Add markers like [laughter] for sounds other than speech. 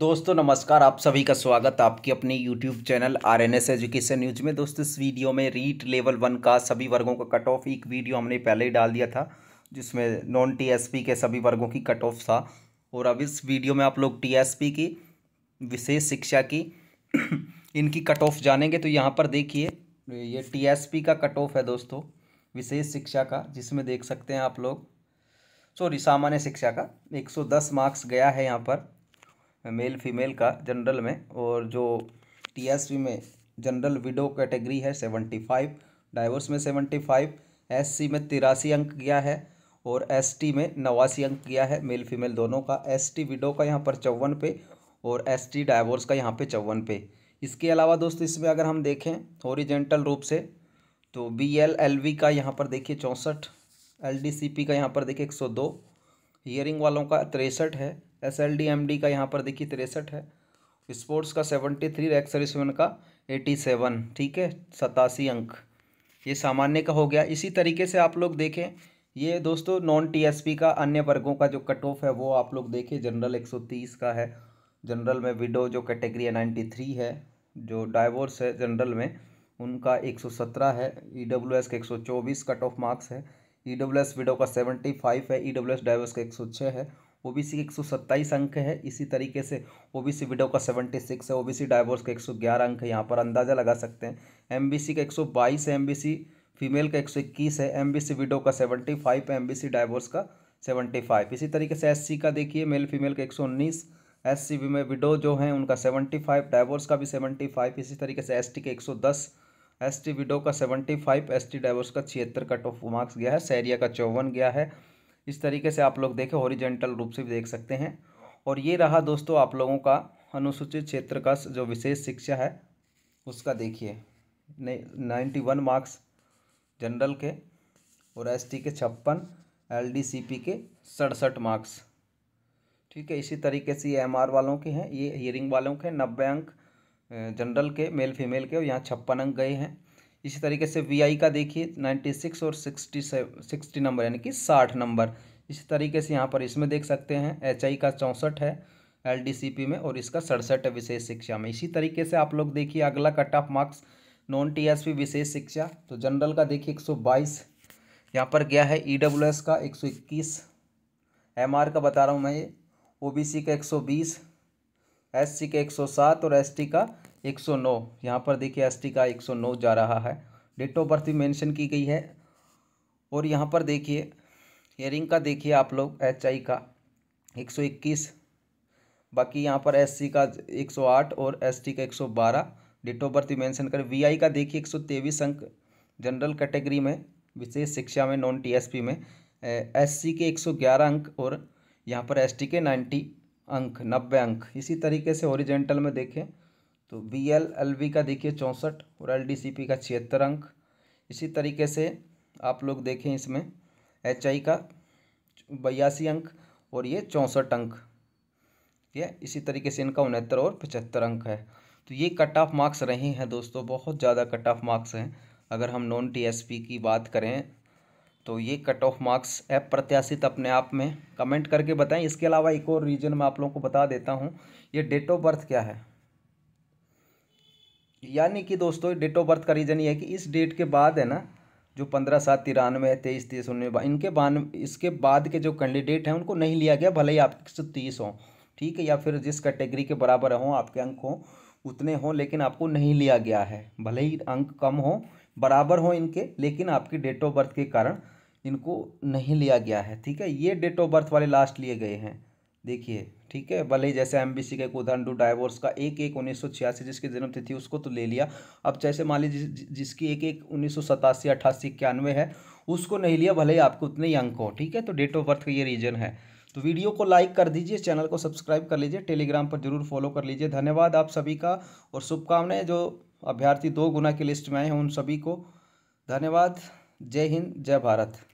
दोस्तों नमस्कार आप सभी का स्वागत आपकी अपने YouTube channel R N S education news में दोस्तों इस वीडियो में रीट लेवल वन का सभी वर्गों का कट ऑफ एक वीडियो हमने पहले ही डाल दिया था जिसमें नॉन टीएसपी के सभी वर्गों की कट ऑफ था और अब इस वीडियो में आप लोग टीएसपी की विशेष शिक्षा की [clears throat] इनकी कट ऑफ जानेंगे तो यहाँ पर देखिए ये टी का कट ऑफ है दोस्तों विशेष शिक्षा का जिसमें देख सकते हैं आप लोग सॉरी सामान्य शिक्षा का एक मार्क्स गया है यहाँ पर मेल फीमेल का जनरल में और जो टीएसपी में जनरल विडो कैटेगरी है सेवेंटी फाइव डाइवोर्स में सेवेंटी फाइव एस में तिरासी अंक गया है और एसटी में नवासी अंक गया है मेल फीमेल दोनों का एसटी विडो का यहाँ पर चौवन पे और एसटी डाइवोर्स का यहाँ पे चौवन पे इसके अलावा दोस्तों इसमें अगर हम देखें ओरिजेंटल रूप से तो बी एल एल वी का यहाँ पर देखिए चौंसठ एल डी सी पी का यहाँ पर देखिए एक सौ दो हियरिंग वालों का तिरसठ है S L D M D का यहाँ पर देखिए तिरसठ है स्पोर्ट्स का सेवेंटी थ्री रैक सर्विसमैन का एटी सेवन ठीक है सतासी अंक ये सामान्य का हो गया इसी तरीके से आप लोग देखें ये दोस्तों नॉन टीएसपी का अन्य वर्गों का जो कट ऑफ है वो आप लोग देखें जनरल एक सौ तीस का है जनरल में विडो जो कैटेगरी है नाइन्टी थ्री है जो डाइवोर्स है जनरल में उनका एक सौ सत्रह है ई डब्ल्यू एस का एक सौ चौबीस कट ऑफ मार्क्स है ई डब्ल्यू एस विडो का सेवेंटी फाइव है ई डब्ल्यू एस डाइवोर्स का एक सौ छः है ओ बी सी के एक सौ सत्ताईस अंक है इसी तरीके से ओ बी सी विडो का सेवेंटी सिक्स है ओ बी सी डाइवोर्स का एक सौ ग्यारह अंक है यहाँ पर अंदाज़ा लगा सकते हैं एम बी सी का एक सौ बाईस है सी फीमेल का एक सौ इक्कीस है एम बी सी विडो का सेवेंटी फाइव है सी डाइवोर्स का सेवेंटी फाइव इसी तरीके से एस सी का देखिए मेल फीमेल का एक सौ उन्नीस एस सी में विडो जो हैं उनका सेवेंटी फाइव डाइवोर्स का भी सेवेंटी फाइव इसी तरीके से एस टी के एक सौ दस एस टी विडो का seventy five S T divorce का छिहत्तर कट ऑफ मार्क्स गया है सैरिया का चौवन गया है इस तरीके से आप लोग देखें हॉरिजेंटल रूप से भी देख सकते हैं और ये रहा दोस्तों आप लोगों का अनुसूचित क्षेत्र का जो विशेष शिक्षा है उसका देखिए नाइन्टी वन मार्क्स जनरल के और एसटी के छप्पन एलडीसीपी के सड़सठ मार्क्स ठीक है इसी तरीके से ये एमआर वालों के हैं ये हियरिंग वालों के नब्बे अंक जनरल के मेल फीमेल के और यहाँ छप्पन अंक गए हैं इसी तरीके से वी का देखिए नाइन्टी सिक्स और सिक्सटी सिक्सटी नंबर यानी कि साठ नंबर इसी तरीके से यहाँ पर इसमें देख सकते हैं एच का चौंसठ है एल में और इसका सड़सठ है विशेष शिक्षा में इसी तरीके से आप लोग देखिए अगला cut off marks non T विशेष शिक्षा तो जनरल का देखिए बाईस यहाँ पर गया है ई e का एक सौ का बता रहा हूँ मैं ये ओ का एक एस एससी का 107 और एसटी का 109 यहाँ पर देखिए एसटी का 109 जा रहा है डेट ऑफ बर्थ भी मेंशन की गई है और यहाँ पर देखिए हेयरिंग का देखिए आप लोग एच आई का 121 बाकी यहाँ पर एससी का 108 और एसटी का 112 डेट ऑफ बर्थ मेंशन करें वीआई का देखिए एक सौ तेईस अंक जनरल कैटेगरी में विशेष शिक्षा में नॉन टीएसपी में एससी के 111 अंक और यहाँ पर एसटी के नाइन्टी अंक नब्बे अंक इसी तरीके से ओरिजेंटल में देखें तो बी एल एल वी का देखिए चौंसठ और एल डी सी पी का छिहत्तर अंक इसी तरीके से आप लोग देखें इसमें एच आई का बयासी अंक और ये चौंसठ अंक है इसी तरीके से इनका उनहत्तर और पचहत्तर अंक है तो ये कट ऑफ मार्क्स रहे हैं दोस्तों बहुत ज़्यादा कट ऑफ मार्क्स हैं अगर हम नॉन टीएसपी की बात करें तो ये कट ऑफ मार्क्स ऐप प्रत्याशित अपने आप में कमेंट करके बताएं इसके अलावा एक और रीजन मैं आप लोगों को बता देता हूँ ये डेट ऑफ बर्थ क्या है यानी कि दोस्तों डेट ऑफ बर्थ का रीज़न ये है कि इस डेट के बाद है ना जो पंद्रह सात तिरानवे है तेईस तीस उन्नीस इनके बान इसके बाद के जो कैंडिडेट हैं उनको नहीं लिया गया भले ही आपके एक सौ तीस हों ठीक है या फिर जिस कैटेगरी के बराबर हों आपके अंक हों उतने हों लेकिन आपको नहीं लिया गया है भले ही अंक कम हों बराबर हों इनके लेकिन आपकी डेट ऑफ बर्थ के कारण इनको नहीं लिया गया है ठीक है ये डेट ऑफ बर्थ वाले लास्ट लिए गए हैं देखिए ठीक है भले ही जैसे एमबीसी का एक उदाहरण टू डाइवोर्स का एक एक उन्नीस सौ छियासी जिसकी जन्मतिथि उसको तो ले लिया अब जैसे मान लीजिए जि, जिसकी एक एक उन्नीस सौ सतासी अट्ठासी इक्यानवे है उसको नहीं लिया भले ही आपको उतने ही अंक हो ठीक है तो डेट ऑफ बर्थ का ये रीजन है तो वीडियो को लाइक कर दीजिए चैनल को सब्सक्राइब कर लीजिए टेलीग्राम पर जरूर फॉलो कर लीजिए धन्यवाद आप सभी का और शुभकामनाएं जो अभ्यर्थी दो गुना की लिस्ट में आए हैं उन सभी को धन्यवाद जय हिंद जय भारत